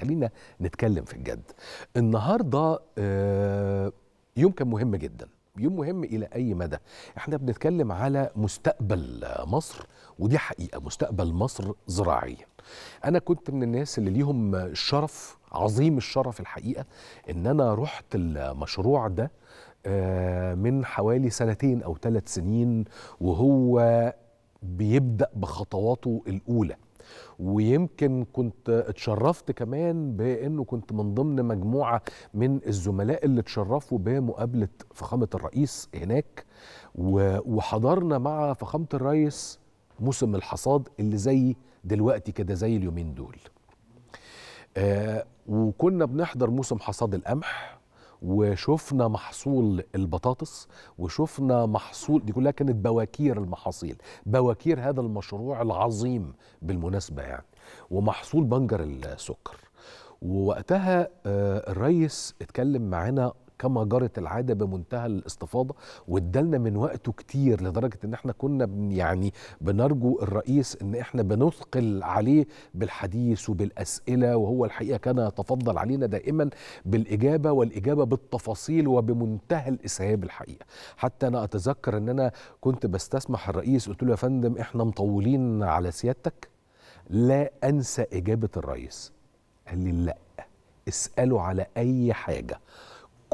خلينا نتكلم في الجد النهارده آه، يوم كان مهم جدا يوم مهم الى اي مدى احنا بنتكلم على مستقبل مصر ودي حقيقه مستقبل مصر زراعيا انا كنت من الناس اللي ليهم الشرف عظيم الشرف الحقيقه ان انا رحت المشروع ده آه، من حوالي سنتين او ثلاث سنين وهو بيبدا بخطواته الاولى ويمكن كنت اتشرفت كمان بانه كنت من ضمن مجموعه من الزملاء اللي اتشرفوا بمقابله فخامه الرئيس هناك وحضرنا مع فخامه الرئيس موسم الحصاد اللي زي دلوقتي كده زي اليومين دول آه وكنا بنحضر موسم حصاد القمح وشفنا محصول البطاطس وشفنا محصول دي كلها كانت بواكير المحاصيل بواكير هذا المشروع العظيم بالمناسبة يعني ومحصول بنجر السكر ووقتها آه، الريس اتكلم معانا كما جرت العاده بمنتهى الاستفاضه وادالنا من وقته كتير لدرجه ان احنا كنا يعني بنرجو الرئيس ان احنا بنثقل عليه بالحديث وبالاسئله وهو الحقيقه كان يتفضل علينا دائما بالاجابه والاجابه بالتفاصيل وبمنتهى الاسهاب الحقيقه حتى انا اتذكر ان انا كنت بستسمح الرئيس قلت له يا فندم احنا مطولين على سيادتك لا انسى اجابه الرئيس قال لي لا اساله على اي حاجه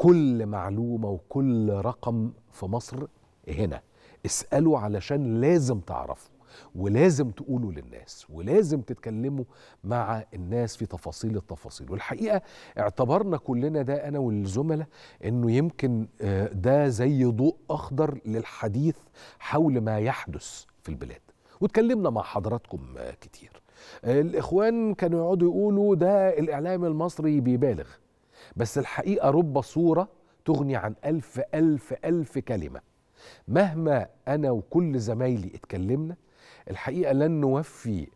كل معلومه وكل رقم في مصر هنا اسألوا علشان لازم تعرفوا ولازم تقولوا للناس ولازم تتكلموا مع الناس في تفاصيل التفاصيل والحقيقه اعتبرنا كلنا ده انا والزملاء انه يمكن آه، ده زي ضوء اخضر للحديث حول ما يحدث في البلاد واتكلمنا مع حضراتكم آه، كتير آه، الاخوان كانوا يقعدوا يقولوا ده الاعلام المصري بيبالغ بس الحقيقة رب صورة تغني عن ألف ألف ألف كلمة مهما أنا وكل زمايلي اتكلمنا الحقيقة لن نوفي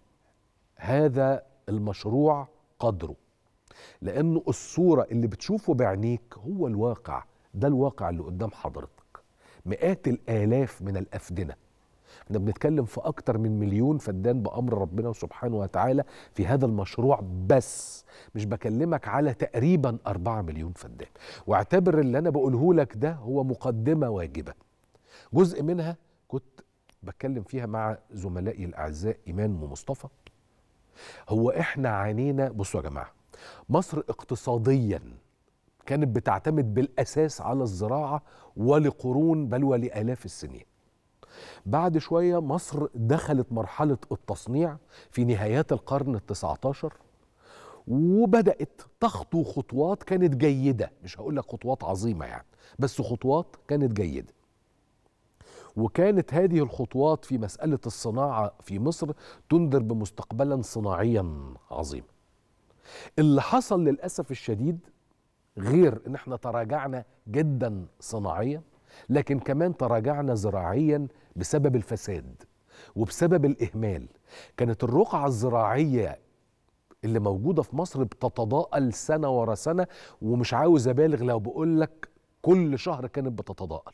هذا المشروع قدره لأنه الصورة اللي بتشوفه بعينيك هو الواقع ده الواقع اللي قدام حضرتك مئات الآلاف من الأفدنة احنا بنتكلم في اكتر من مليون فدان بامر ربنا سبحانه وتعالى في هذا المشروع بس مش بكلمك على تقريبا 4 مليون فدان واعتبر اللي انا بقوله لك ده هو مقدمه واجبه جزء منها كنت بتكلم فيها مع زملائي الاعزاء ايمان ومصطفى هو احنا عانينا بصوا يا جماعه مصر اقتصاديا كانت بتعتمد بالاساس على الزراعه ولقرون بل ولالاف السنين بعد شوية مصر دخلت مرحلة التصنيع في نهايات القرن التسعتاشر وبدأت تخطو خطوات كانت جيدة مش هقول لك خطوات عظيمة يعني بس خطوات كانت جيدة وكانت هذه الخطوات في مسألة الصناعة في مصر تنذر بمستقبلا صناعيا عظيما اللي حصل للأسف الشديد غير ان احنا تراجعنا جدا صناعيا لكن كمان تراجعنا زراعيا بسبب الفساد وبسبب الإهمال كانت الرقعة الزراعية اللي موجودة في مصر بتتضاءل سنة ورا سنة ومش عاوز أبالغ لو بقول لك كل شهر كانت بتتضاءل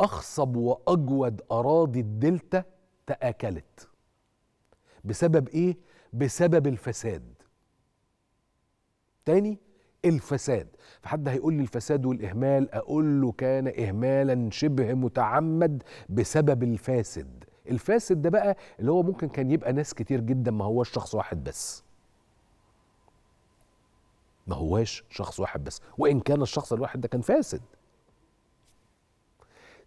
أخصب وأجود أراضي الدلتا تآكلت بسبب إيه؟ بسبب الفساد تاني الفساد فحد هيقول لي الفساد والإهمال أقول له كان إهمالا شبه متعمد بسبب الفاسد الفاسد ده بقى اللي هو ممكن كان يبقى ناس كتير جدا ما هوش شخص واحد بس ما هواش شخص واحد بس وإن كان الشخص الواحد ده كان فاسد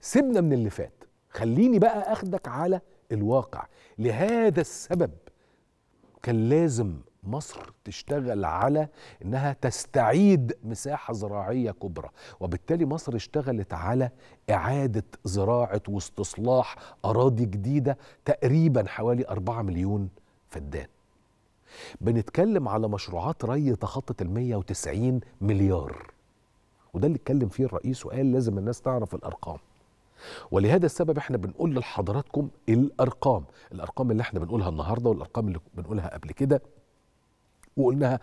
سيبنا من اللي فات خليني بقى أخدك على الواقع لهذا السبب كان لازم مصر تشتغل على انها تستعيد مساحه زراعيه كبرى وبالتالي مصر اشتغلت على اعاده زراعه واستصلاح اراضي جديده تقريبا حوالي 4 مليون فدان بنتكلم على مشروعات ري تخطت ال 190 مليار وده اللي اتكلم فيه الرئيس وقال لازم الناس تعرف الارقام ولهذا السبب احنا بنقول لحضراتكم الارقام الارقام اللي احنا بنقولها النهارده والارقام اللي بنقولها قبل كده وقلناها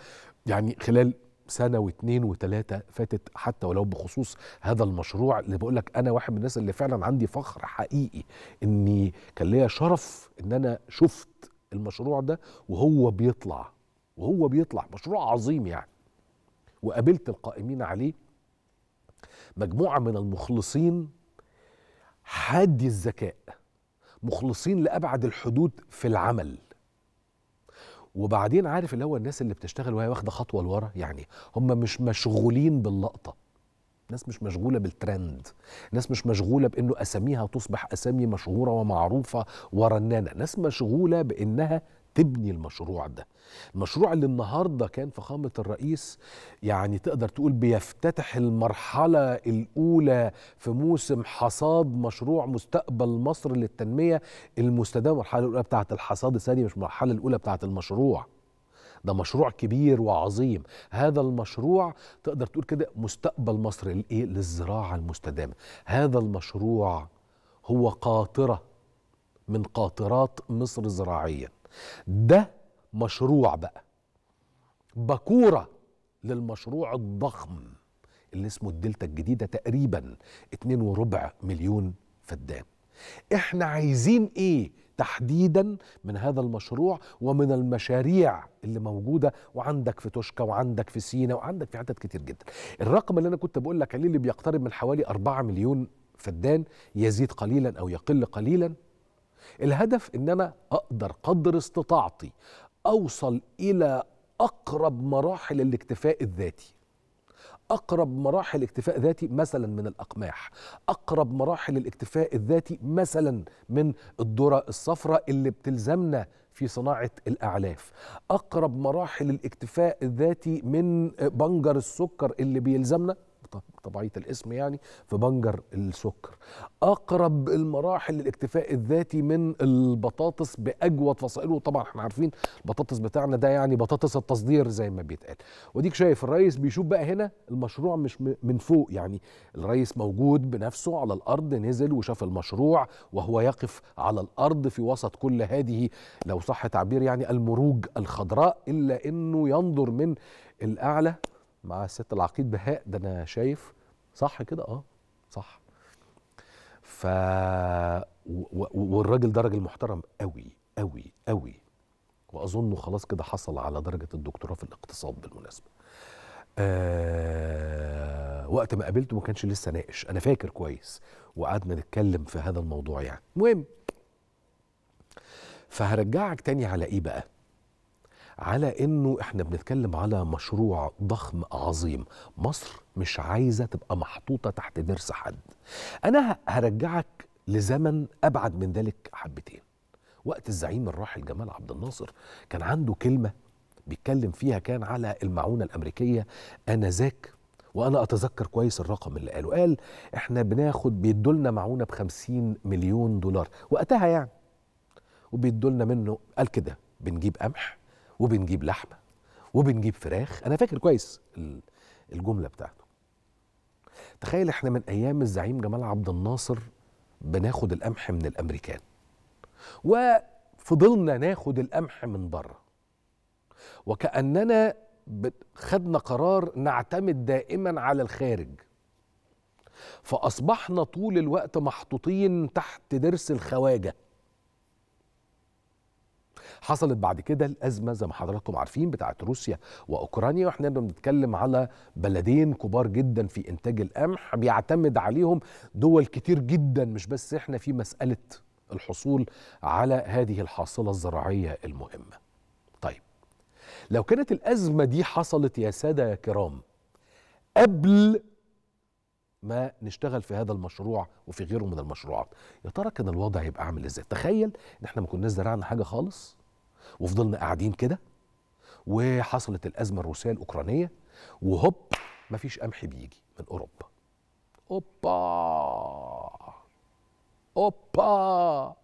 يعني خلال سنه واثنين وثلاثه فاتت حتى ولو بخصوص هذا المشروع اللي بقول لك انا واحد من الناس اللي فعلا عندي فخر حقيقي اني كان ليا شرف ان انا شفت المشروع ده وهو بيطلع وهو بيطلع مشروع عظيم يعني وقابلت القائمين عليه مجموعه من المخلصين حادي الذكاء مخلصين لابعد الحدود في العمل وبعدين عارف اللي هو الناس اللي بتشتغل وهي واخده خطوه لورا يعني هم مش مشغولين باللقطه الناس مش مشغوله بالترند الناس مش مشغوله بانه اساميها تصبح اسامي مشهوره ومعروفه ورنانه الناس مشغوله بانها تبني المشروع ده المشروع اللي النهاردة كان فخامة الرئيس يعني تقدر تقول بيفتتح المرحلة الأولى في موسم حصاد مشروع مستقبل مصر للتنمية المستدامة المرحلة الأولى بتاعة الحصاد الثاني مش المرحلة الأولى بتاعة المشروع ده مشروع كبير وعظيم هذا المشروع تقدر تقول كده مستقبل مصر للايه للزراعه المستدامه هذا المشروع هو قاطره من قاطرات مصر الزراعيه ده مشروع بقى باكوره للمشروع الضخم اللي اسمه الدلتا الجديده تقريبا اتنين وربع مليون فدان احنا عايزين ايه تحديدا من هذا المشروع ومن المشاريع اللي موجوده وعندك في توشكا وعندك في سينا وعندك في حتت كتير جدا الرقم اللي انا كنت بقول لك عليه اللي بيقترب من حوالي اربعة مليون فدان يزيد قليلا او يقل قليلا الهدف ان انا اقدر قدر استطاعتي اوصل الى اقرب مراحل الاكتفاء الذاتي اقرب مراحل الاكتفاء الذاتي مثلا من الاقماح اقرب مراحل الاكتفاء الذاتي مثلا من الذره الصفراء اللي بتلزمنا في صناعه الاعلاف اقرب مراحل الاكتفاء الذاتي من بنجر السكر اللي بيلزمنا طبيعية الاسم يعني في بنجر السكر اقرب المراحل للاكتفاء الذاتي من البطاطس باجود فصائله طبعا احنا عارفين البطاطس بتاعنا ده يعني بطاطس التصدير زي ما بيتقال وديك شايف الرئيس بيشوف بقى هنا المشروع مش من فوق يعني الرئيس موجود بنفسه على الارض نزل وشاف المشروع وهو يقف على الارض في وسط كل هذه لو صح تعبير يعني المروج الخضراء الا انه ينظر من الاعلى مع الست العقيد بهاء ده انا شايف صح كده اه صح ف و... والراجل ده راجل محترم قوي قوي قوي واظنه خلاص كده حصل على درجه الدكتوراه في الاقتصاد بالمناسبه آه وقت ما قابلته ما كانش لسه ناقش انا فاكر كويس وقعدنا نتكلم في هذا الموضوع يعني المهم فهرجعك تاني على ايه بقى على انه احنا بنتكلم على مشروع ضخم عظيم مصر مش عايزه تبقى محطوطه تحت ضرس حد انا هرجعك لزمن ابعد من ذلك حبتين وقت الزعيم الراحل جمال عبد الناصر كان عنده كلمه بيتكلم فيها كان على المعونه الامريكيه انذاك وانا اتذكر كويس الرقم اللي قاله قال احنا بناخد بيدوا لنا معونه ب 50 مليون دولار وقتها يعني وبيدوا لنا منه قال كده بنجيب قمح وبنجيب لحمه وبنجيب فراخ انا فاكر كويس الجمله بتاعته تخيل احنا من ايام الزعيم جمال عبد الناصر بناخد القمح من الامريكان وفضلنا ناخد القمح من بره وكاننا خدنا قرار نعتمد دائما على الخارج فاصبحنا طول الوقت محطوطين تحت درس الخواجه حصلت بعد كده الازمه زي ما حضراتكم عارفين بتاعه روسيا واوكرانيا واحنا بنتكلم على بلدين كبار جدا في انتاج القمح بيعتمد عليهم دول كتير جدا مش بس احنا في مساله الحصول على هذه الحاصله الزراعيه المهمه طيب لو كانت الازمه دي حصلت يا ساده يا كرام قبل ما نشتغل في هذا المشروع وفي غيره من المشروعات يا ترى كان الوضع يبقى عامل ازاي تخيل ان احنا ما كناش زرعنا حاجه خالص وفضلنا قاعدين كده وحصلت الازمه الروسيه الاوكرانيه وهوب مفيش قمح بيجي من اوروبا اوبا اوبا